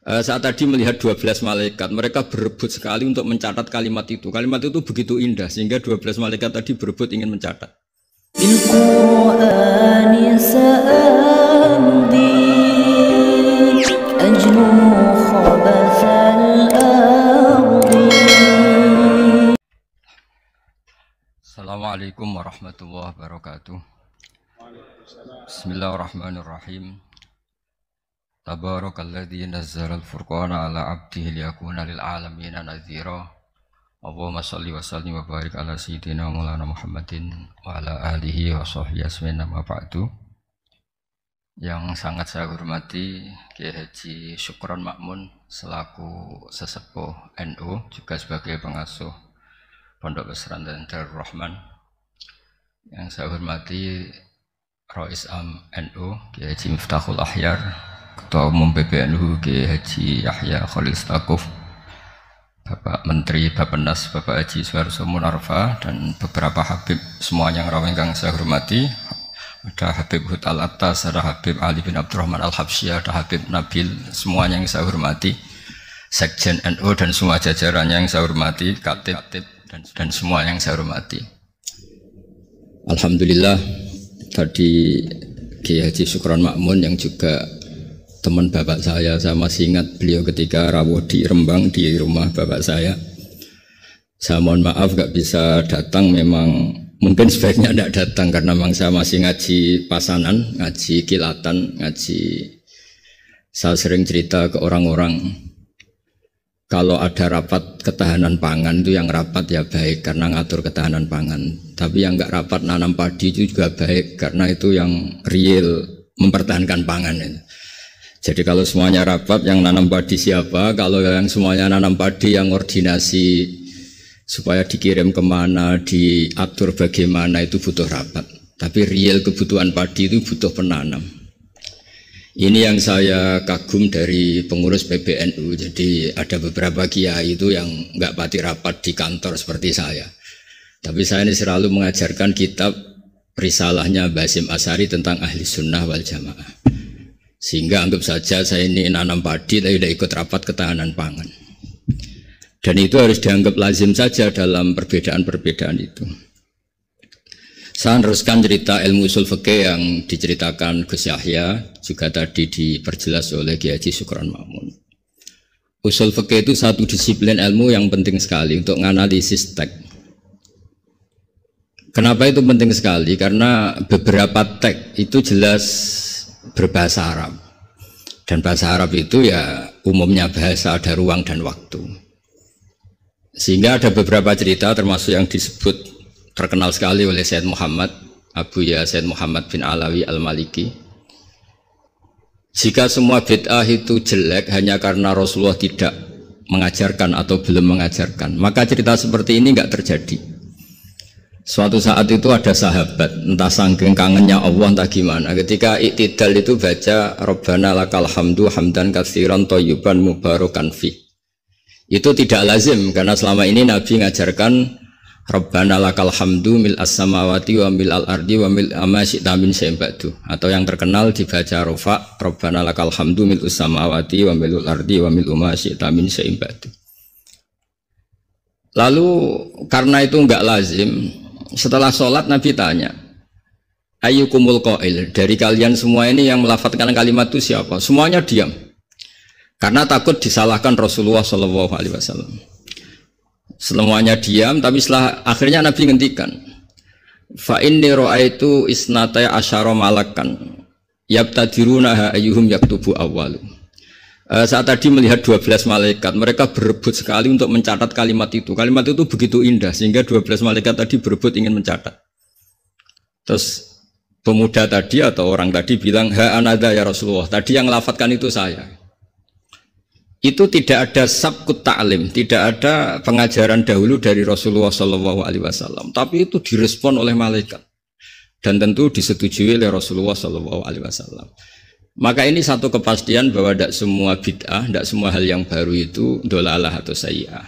Eh, saat tadi melihat 12 malaikat, mereka berebut sekali untuk mencatat kalimat itu. Kalimat itu begitu indah sehingga 12 malaikat tadi berebut ingin mencatat. Assalamualaikum warahmatullahi wabarakatuh. Bismillahirrahmanirrahim. Tabarakalladzi nazzara al-furqana ala 'abdihi liyakuna lil 'alamin nadhira. Allahumma shalli wa sallim wa barik ala sayyidina Maulana Muhammadin wa ala alihi wa sahbihi asmina ma Yang sangat saya hormati Kiai Haji Syukron Makmun selaku sesepuh NU NO, juga sebagai pengasuh Pondok Pesantren Darul Rahman. Yang saya hormati Rois Am NU NO, Kiai Haji Miftahul Ahyar Ketua Umum PBNU Kiai Haji Yahya Khalil Stakuf, Bapak Menteri Bapak Nas, Bapak Haji Suharto Munarfa dan beberapa Habib semua yang rawang kang saya hormati ada Habib Hud al Atas, ada Habib Ali bin Abdurrahman al Habsyi, ada Habib Nabil, semuanya yang saya hormati, Sekjen NU dan semua jajarannya yang saya hormati, Katib, Katib dan, dan semua yang saya hormati. Alhamdulillah tadi Kiai Haji Sukron Makmun yang juga teman bapak saya saya masih ingat beliau ketika rawuh di Rembang di rumah bapak saya saya mohon maaf gak bisa datang memang mungkin sebaiknya tidak datang karena memang saya masih ngaji pasanan ngaji kilatan ngaji saya sering cerita ke orang-orang kalau ada rapat ketahanan pangan itu yang rapat ya baik karena ngatur ketahanan pangan tapi yang nggak rapat nanam padi itu juga baik karena itu yang real mempertahankan pangan itu. Jadi kalau semuanya rapat, yang nanam padi siapa? Kalau yang semuanya nanam padi, yang ordinasi supaya dikirim kemana, diatur bagaimana itu butuh rapat. Tapi real kebutuhan padi itu butuh penanam. Ini yang saya kagum dari pengurus PBNU. Jadi ada beberapa kiai itu yang nggak pati rapat di kantor seperti saya. Tapi saya ini selalu mengajarkan kitab risalahnya Basim Asari tentang ahli sunnah wal jamaah. Sehingga anggap saja saya ini nanam padi tapi tidak ikut rapat ketahanan pangan. Dan itu harus dianggap lazim saja dalam perbedaan-perbedaan itu. Saya meneruskan cerita ilmu usul fikih yang diceritakan Gus Yahya juga tadi diperjelas oleh Kiai Haji Sukron Mamun. Usul fikih itu satu disiplin ilmu yang penting sekali untuk menganalisis teks. Kenapa itu penting sekali? Karena beberapa teks itu jelas berbahasa Arab. Dan bahasa Arab itu ya umumnya bahasa ada ruang dan waktu. Sehingga ada beberapa cerita termasuk yang disebut terkenal sekali oleh Said Muhammad Abu Ya Said Muhammad bin Alawi Al-Maliki. Jika semua bid'ah itu jelek hanya karena Rasulullah tidak mengajarkan atau belum mengajarkan, maka cerita seperti ini nggak terjadi. Suatu saat itu ada sahabat, entah sangking kangennya Allah entah gimana. Ketika iktidal itu baca Rabbana lakal hamdu hamdan katsiran toyuban mubarokan fi. Itu tidak lazim karena selama ini Nabi ngajarkan Rabbana lakal hamdu mil as-samawati wa mil al-ardi wa mil amasyik tamin atau yang terkenal dibaca rofa Rabbana lakal hamdu mil as-samawati wa mil al-ardi wa mil amasyik tamin Lalu karena itu enggak lazim, setelah sholat Nabi tanya, kumul qail dari kalian semua ini yang melafatkan kalimat itu siapa? Semuanya diam. Karena takut disalahkan Rasulullah Shallallahu alaihi wasallam. Semuanya diam tapi setelah akhirnya Nabi ngendikan. Fa inni raaitu alakan asyara malakan yabtadiruna ayyuhum yaktubu awwalu. Eh, saat tadi melihat 12 malaikat, mereka berebut sekali untuk mencatat kalimat itu. Kalimat itu begitu indah sehingga 12 malaikat tadi berebut ingin mencatat. Terus pemuda tadi atau orang tadi bilang, "Ha anada ya Rasulullah." Tadi yang lafatkan itu saya. Itu tidak ada sabkut ta'lim, tidak ada pengajaran dahulu dari Rasulullah Shallallahu alaihi wasallam, tapi itu direspon oleh malaikat. Dan tentu disetujui oleh Rasulullah Shallallahu alaihi wasallam. Maka ini satu kepastian bahwa tidak semua bid'ah, tidak semua hal yang baru itu dolalah atau sayyah.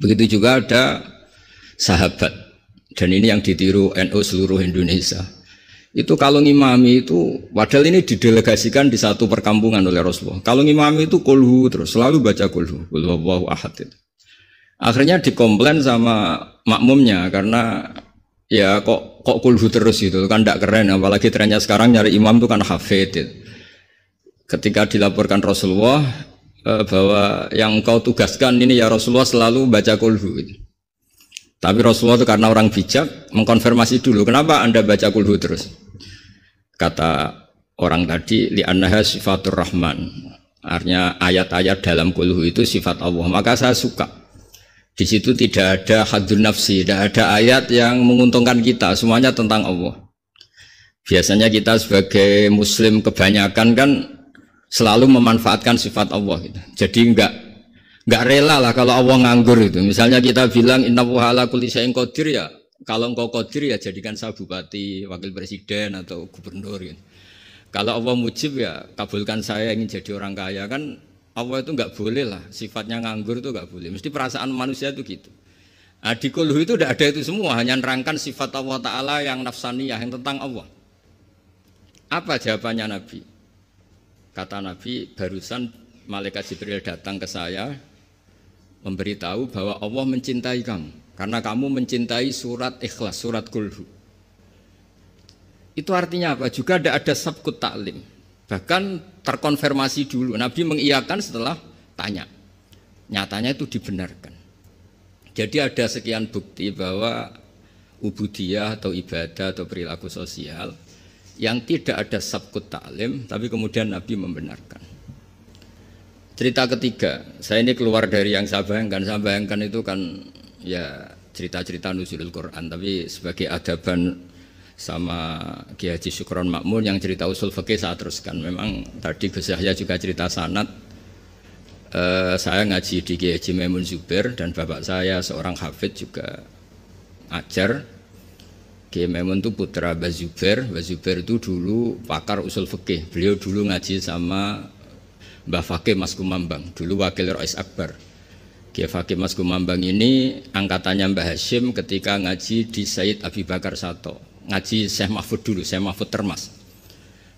Begitu juga ada sahabat, dan ini yang ditiru NU seluruh Indonesia. Itu kalau ngimami itu, padahal ini didelegasikan di satu perkampungan oleh Rasulullah. Kalau ngimami itu kulhu terus, selalu baca kulhu, kulhu ahad itu. Akhirnya dikomplain sama makmumnya karena ya kok kok kulhu terus gitu kan tidak keren apalagi trennya sekarang nyari imam itu kan hafid gitu. ketika dilaporkan Rasulullah eh, bahwa yang kau tugaskan ini ya Rasulullah selalu baca kulhu gitu. tapi Rasulullah itu karena orang bijak mengkonfirmasi dulu kenapa anda baca kulhu terus kata orang tadi li anha sifatur rahman artinya ayat-ayat dalam kulhu itu sifat Allah maka saya suka di situ tidak ada hadun nafsi, tidak ada ayat yang menguntungkan kita, semuanya tentang Allah. Biasanya kita sebagai muslim kebanyakan kan selalu memanfaatkan sifat Allah gitu. Jadi enggak enggak rela lah kalau Allah nganggur itu. Misalnya kita bilang inna ala kulli syai'in qadir ya, kalau engkau qadir ya jadikan saya bupati, wakil presiden atau gubernur gitu. Kalau Allah mujib ya kabulkan saya ingin jadi orang kaya kan Allah itu nggak boleh lah sifatnya nganggur itu nggak boleh mesti perasaan manusia itu gitu nah, di kulhu itu tidak ada itu semua hanya nerangkan sifat Allah Ta'ala yang nafsaniyah yang tentang Allah apa jawabannya Nabi kata Nabi barusan malaikat Jibril datang ke saya memberitahu bahwa Allah mencintai kamu karena kamu mencintai surat ikhlas surat kulhu itu artinya apa juga tidak ada sabkut taklim Bahkan terkonfirmasi dulu. Nabi mengiyakan setelah tanya. Nyatanya itu dibenarkan. Jadi ada sekian bukti bahwa ubudiyah atau ibadah atau perilaku sosial yang tidak ada sabkut ta'lim tapi kemudian Nabi membenarkan. Cerita ketiga, saya ini keluar dari yang saya bayangkan. Saya bayangkan itu kan ya cerita-cerita Nuzulul Quran tapi sebagai adaban sama Kiai Haji Syukron Makmun yang cerita usul fikih saya teruskan. Memang tadi Gus Yahya juga cerita sanat. E, eh, saya ngaji di Kiai Haji Maimun Zubair dan bapak saya seorang hafid juga ajar. Kiai Maimun itu putra Mbah Zubair. Mbah Zubair itu dulu pakar usul fikih. Beliau dulu ngaji sama Mbah Fakih Mas Kumambang, dulu wakil Rais Akbar. Kiai Fakih Mas Kumambang ini angkatannya Mbah Hashim ketika ngaji di Said Abi Bakar Sato ngaji Syekh Mahfud dulu, Syekh Mahfud Termas.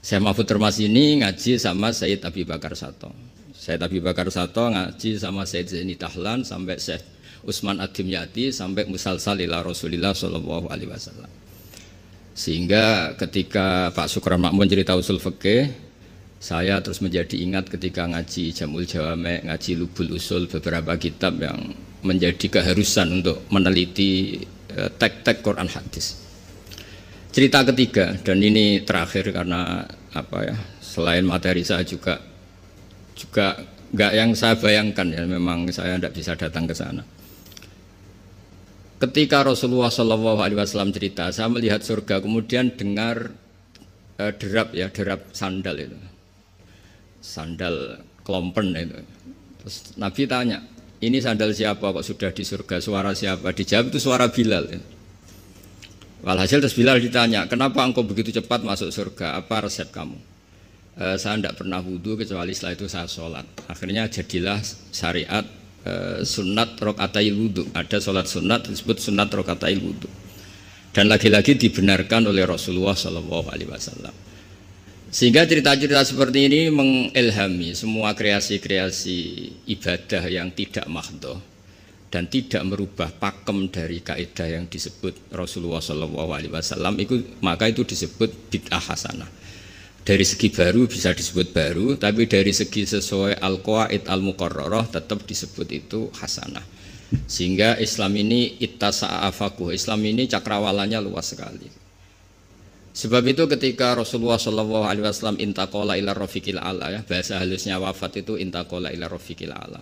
Syekh Mahfud Termas ini ngaji sama Syed Abi Bakar Sato. Syed Abi Bakar Sato ngaji sama Syed Zaini Dahlan sampai Syekh Usman Adim Yati sampai Musal Salila Rasulillah Shallallahu alaihi wasallam. Sehingga ketika Pak Sukron Makmun cerita usul fikih, saya terus menjadi ingat ketika ngaji Jamul Jawame, ngaji Lubul Usul beberapa kitab yang menjadi keharusan untuk meneliti eh, tek-tek Quran hadis cerita ketiga dan ini terakhir karena apa ya selain materi saya juga juga nggak yang saya bayangkan ya memang saya tidak bisa datang ke sana ketika Rasulullah Shallallahu Alaihi Wasallam cerita saya melihat surga kemudian dengar eh, derap ya derap sandal itu sandal kelompen itu terus Nabi tanya ini sandal siapa kok sudah di surga suara siapa dijawab itu suara Bilal ya. Walhasil terus Bilal ditanya, kenapa engkau begitu cepat masuk surga? Apa resep kamu? E, saya tidak pernah wudhu kecuali setelah itu saya sholat. Akhirnya jadilah syariat e, sunat rokatil wudhu. Ada sholat sunat disebut sunat rokatil wudhu. Dan lagi-lagi dibenarkan oleh Rasulullah SAW. Sehingga cerita-cerita seperti ini mengilhami semua kreasi-kreasi ibadah yang tidak mahdoh dan tidak merubah pakem dari kaidah yang disebut Rasulullah Shallallahu Alaihi Wasallam itu maka itu disebut bid'ah hasanah dari segi baru bisa disebut baru tapi dari segi sesuai al qaid al muqarrarah tetap disebut itu hasanah sehingga Islam ini ittasa'afaku Islam ini cakrawalanya luas sekali Sebab itu ketika Rasulullah Shallallahu Alaihi Wasallam intakola ilar rofiqil ala ya bahasa halusnya wafat itu intakola ilar rofiqil ala.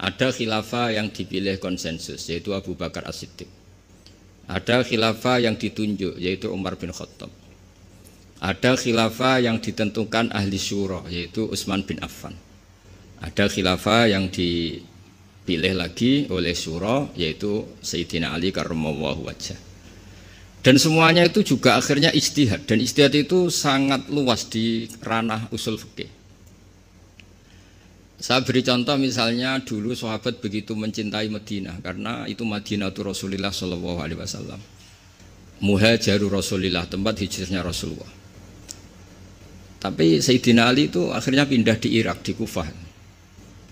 Ada khilafah yang dipilih konsensus yaitu Abu Bakar As-Siddiq. Ada khilafah yang ditunjuk yaitu Umar bin Khattab. Ada khilafah yang ditentukan ahli syura yaitu Utsman bin Affan. Ada khilafah yang dipilih lagi oleh syura yaitu Sayyidina Ali karramallahu wajah. Dan semuanya itu juga akhirnya istihad dan istihad itu sangat luas di ranah usul fikih. Saya beri contoh misalnya dulu sahabat begitu mencintai Madinah karena itu Madinah itu Rasulullah Shallallahu Alaihi Wasallam. Muhajaru Rasulullah tempat hijrahnya Rasulullah. Tapi Sayyidina Ali itu akhirnya pindah di Irak di Kufah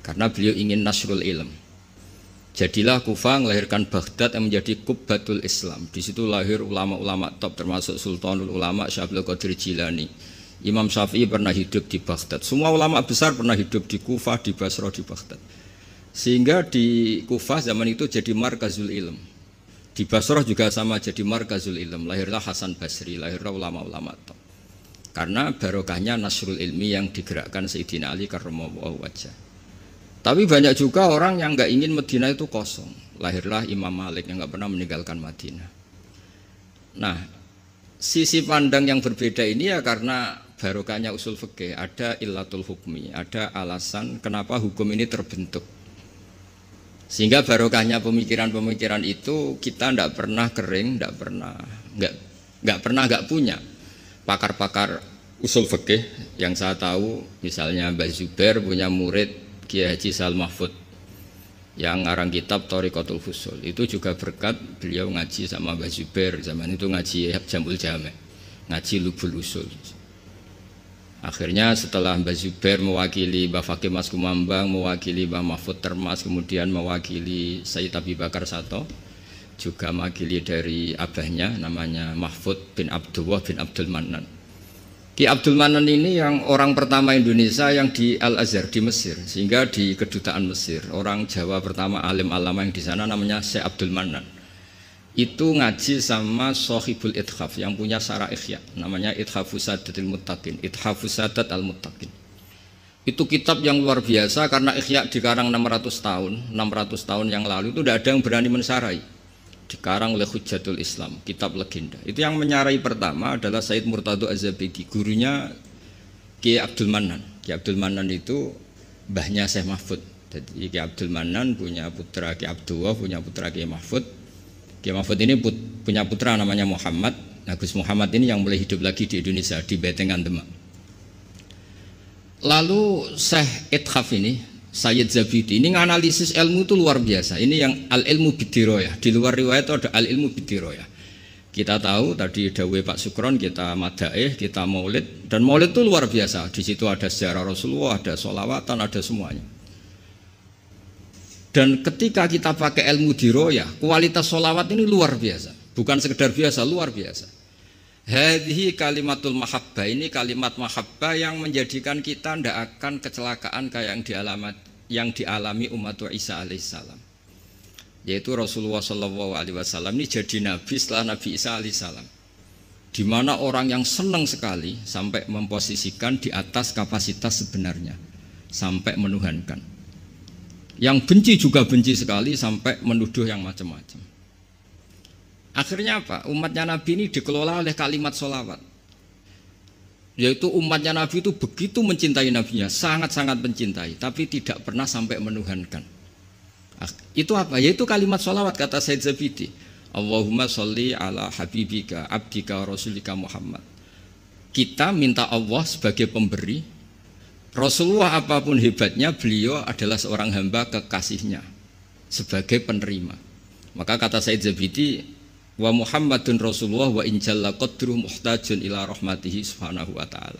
karena beliau ingin nasrul ilm. Jadilah Kufah melahirkan Baghdad yang menjadi Kubbatul Islam. Di situ lahir ulama-ulama top termasuk Sultanul Ulama Syaikhul Qadir Jilani Imam Syafi'i pernah hidup di Baghdad. Semua ulama besar pernah hidup di Kufah, di Basra, di Baghdad. Sehingga di Kufah zaman itu jadi markazul ilm. Di Basrah juga sama jadi markazul ilm. Lahirlah Hasan Basri, lahirlah ulama-ulama. Karena barokahnya Nasrul Ilmi yang digerakkan Sayyidina Ali karomawah wajah. Tapi banyak juga orang yang nggak ingin Madinah itu kosong. Lahirlah Imam Malik yang nggak pernah meninggalkan Madinah. Nah, sisi pandang yang berbeda ini ya karena barokahnya usul fikih ada illatul hukmi, ada alasan kenapa hukum ini terbentuk. Sehingga barokahnya pemikiran-pemikiran itu kita tidak pernah kering, tidak pernah nggak nggak pernah nggak punya pakar-pakar usul fikih yang saya tahu misalnya Mbak Zubair punya murid Kiai Haji Sal Mahfud yang ngarang kitab Torikotul Fusul itu juga berkat beliau ngaji sama Mbah Zubair zaman itu ngaji Jamul Jame ngaji Lubul Usul Akhirnya setelah Mbak Zuber mewakili Mbak Fakih Mas Kumambang, mewakili Mbak Mahfud Termas, kemudian mewakili Sayyid Abi Bakar Sato, juga mewakili dari abahnya namanya Mahfud bin Abdullah bin Abdul Manan. Ki Abdul Manan ini yang orang pertama Indonesia yang di Al Azhar di Mesir, sehingga di kedutaan Mesir orang Jawa pertama alim alama yang di sana namanya Syekh Abdul Manan itu ngaji sama Sohibul Ithaf yang punya Sarah Ikhya namanya Ithafus Sadatil Muttaqin Ithafus Sadat Al Muttaqin itu kitab yang luar biasa karena Ikhya dikarang 600 tahun 600 tahun yang lalu itu tidak ada yang berani mensarai dikarang oleh Hujatul Islam kitab legenda itu yang menyarai pertama adalah Said Murtado Azabidi gurunya Ki Abdul Manan Ki Abdul Manan itu mbahnya Syekh Mahfud jadi Ki Abdul Manan punya putra Ki Abdullah punya putra Ki Mahfud Kiai Mahfud ini put, punya putra namanya Muhammad. Nah, Gus Muhammad ini yang mulai hidup lagi di Indonesia di Betengan Demak. Lalu Syekh Ithaf ini, Sayyid Zabidi ini analisis ilmu itu luar biasa. Ini yang al ilmu bidiroyah. Di luar riwayat itu ada al ilmu bidiroyah. Kita tahu tadi Dawe Pak Sukron kita madaih, kita maulid dan maulid itu luar biasa. Di situ ada sejarah Rasulullah, ada solawatan, ada semuanya. Dan ketika kita pakai ilmu diroya, kualitas solawat ini luar biasa. Bukan sekedar biasa, luar biasa. Hadhi kalimatul mahabbah ini kalimat mahabbah yang menjadikan kita tidak akan kecelakaan kayak yang dialamat yang dialami umat Isa alaihissalam. Yaitu Rasulullah Shallallahu alaihi wasallam ini jadi nabi setelah Nabi Isa alaihissalam. Di mana orang yang senang sekali sampai memposisikan di atas kapasitas sebenarnya sampai menuhankan. Yang benci juga benci sekali sampai menuduh yang macam-macam. Akhirnya apa? Umatnya Nabi ini dikelola oleh kalimat solawat. Yaitu umatnya Nabi itu begitu mencintai Nabi nya, sangat-sangat mencintai, tapi tidak pernah sampai menuhankan. Ah, itu apa? Yaitu kalimat solawat kata Said Zabidi. Allahumma sholli ala habibika abdika rasulika Muhammad. Kita minta Allah sebagai pemberi, Rasulullah apapun hebatnya beliau adalah seorang hamba kekasihnya sebagai penerima. Maka kata Said Zabidi wa Muhammadun Rasulullah wa injalla qadru muhtajun ila rahmatihi subhanahu wa taala.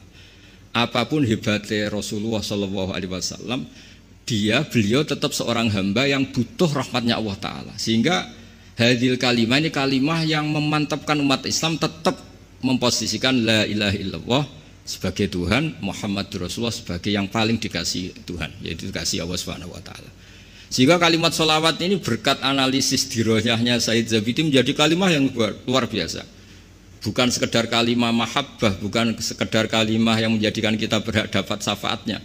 Apapun hebatnya Rasulullah sallallahu alaihi wasallam, dia beliau tetap seorang hamba yang butuh rahmatnya Allah taala. Sehingga hadil kalimah ini kalimah yang memantapkan umat Islam tetap memposisikan la ilaha illallah sebagai Tuhan, Muhammad Rasulullah sebagai yang paling dikasih Tuhan, yaitu dikasih Allah Subhanahu wa taala. Sehingga kalimat sholawat ini berkat analisis dirohnya Said Zabidi menjadi kalimat yang luar, biasa. Bukan sekedar kalimat mahabbah, bukan sekedar kalimat yang menjadikan kita berhak dapat syafaatnya.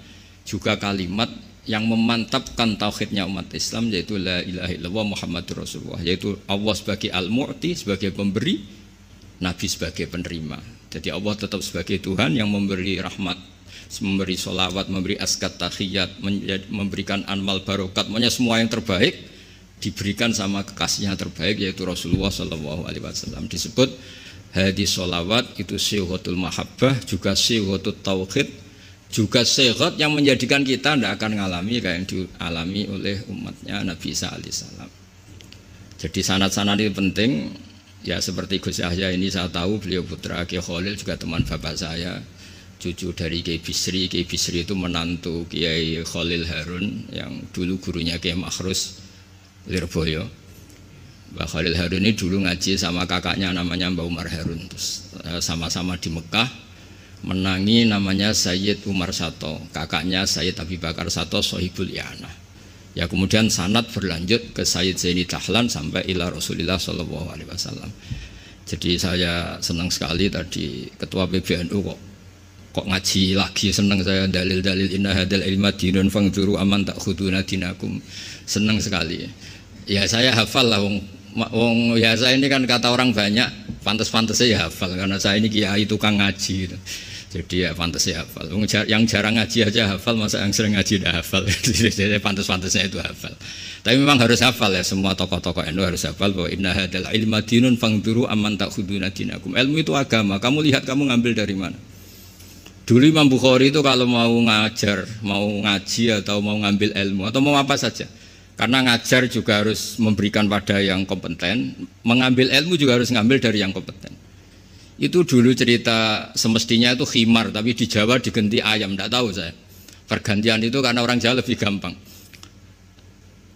Juga kalimat yang memantapkan tauhidnya umat Islam yaitu la ilaha illallah Muhammadur Rasulullah yaitu Allah sebagai al-mu'ti sebagai pemberi nabi sebagai penerima jadi Allah tetap sebagai Tuhan yang memberi rahmat, memberi solawat, memberi askat tahiyat, memberikan anmal barokat, semuanya semua yang terbaik diberikan sama kekasihnya terbaik yaitu Rasulullah Shallallahu Alaihi Wasallam disebut hadis solawat itu sihotul mahabbah juga sihotul tauhid juga sehat yang menjadikan kita tidak akan mengalami kayak yang dialami oleh umatnya Nabi Isa alaihissalam. Jadi sanat-sanat ini penting Ya seperti Gus Yahya ini saya tahu beliau putra Kiai Khalil juga teman bapak saya. Cucu dari Kiai Bisri, Kiai Bisri itu menantu Kiai Khalil Harun yang dulu gurunya Kiai Makhrus Lirboyo. Mbak Khalil Harun ini dulu ngaji sama kakaknya namanya Mbak Umar Harun. Terus eh, sama-sama di Mekah menangi namanya Sayyid Umar Sato, kakaknya Sayyid Abi Bakar Sato Sohibul Yana. Ya kemudian sanat berlanjut ke Sayyid Zaini Dahlan sampai ila Rasulullah Shallallahu Alaihi Wasallam. Jadi saya senang sekali tadi ketua PBNU kok kok ngaji lagi senang saya dalil-dalil inna hadal ilma dinun juru aman tak khuduna dinakum senang sekali ya saya hafal lah wong wong ya saya ini kan kata orang banyak pantas pantas saya ya hafal karena saya ini kiai tukang ngaji gitu. Jadi ya pantas ya hafal. Yang jarang ngaji aja hafal, masa yang sering ngaji udah hafal. Jadi pantas-pantasnya itu hafal. Tapi memang harus hafal ya semua tokoh-tokoh NU harus hafal bahwa inna hadal ilma dinun fangduru aman takhuduna dinakum. Ilmu itu agama. Kamu lihat kamu ngambil dari mana. Dulu Imam Bukhari itu kalau mau ngajar, mau ngaji atau mau ngambil ilmu atau mau apa saja. Karena ngajar juga harus memberikan pada yang kompeten, mengambil ilmu juga harus ngambil dari yang kompeten. Itu dulu cerita semestinya itu khimar, tapi di Jawa diganti ayam, tidak tahu saya. Pergantian itu karena orang Jawa lebih gampang.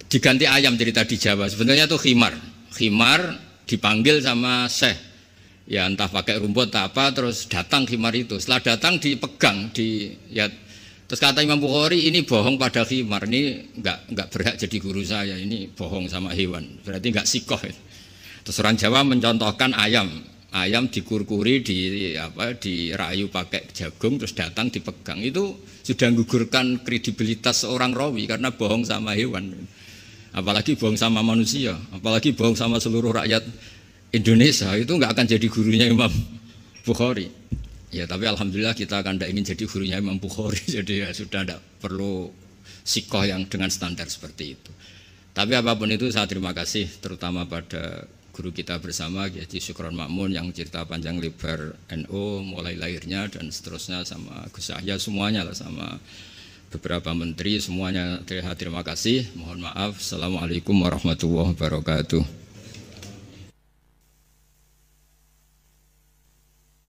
Diganti ayam cerita di Jawa, sebenarnya itu khimar. Khimar dipanggil sama seh Ya entah pakai rumput atau apa, terus datang khimar itu. Setelah datang dipegang, di ya Terus kata Imam Bukhari ini bohong pada khimar ini nggak nggak berhak jadi guru saya ini bohong sama hewan berarti nggak sikoh. Terus orang Jawa mencontohkan ayam ayam dikurkuri di apa dirayu pakai jagung terus datang dipegang itu sudah menggugurkan kredibilitas orang rawi karena bohong sama hewan apalagi bohong sama manusia apalagi bohong sama seluruh rakyat Indonesia itu nggak akan jadi gurunya Imam Bukhari ya tapi alhamdulillah kita akan tidak ingin jadi gurunya Imam Bukhari jadi ya sudah tidak perlu sikoh yang dengan standar seperti itu tapi apapun itu saya terima kasih terutama pada guru kita bersama yaitu Syukron Makmun yang cerita panjang lebar NO mulai lahirnya dan seterusnya sama Gus Yahya semuanya lah sama beberapa menteri semuanya terima kasih mohon maaf assalamualaikum warahmatullahi wabarakatuh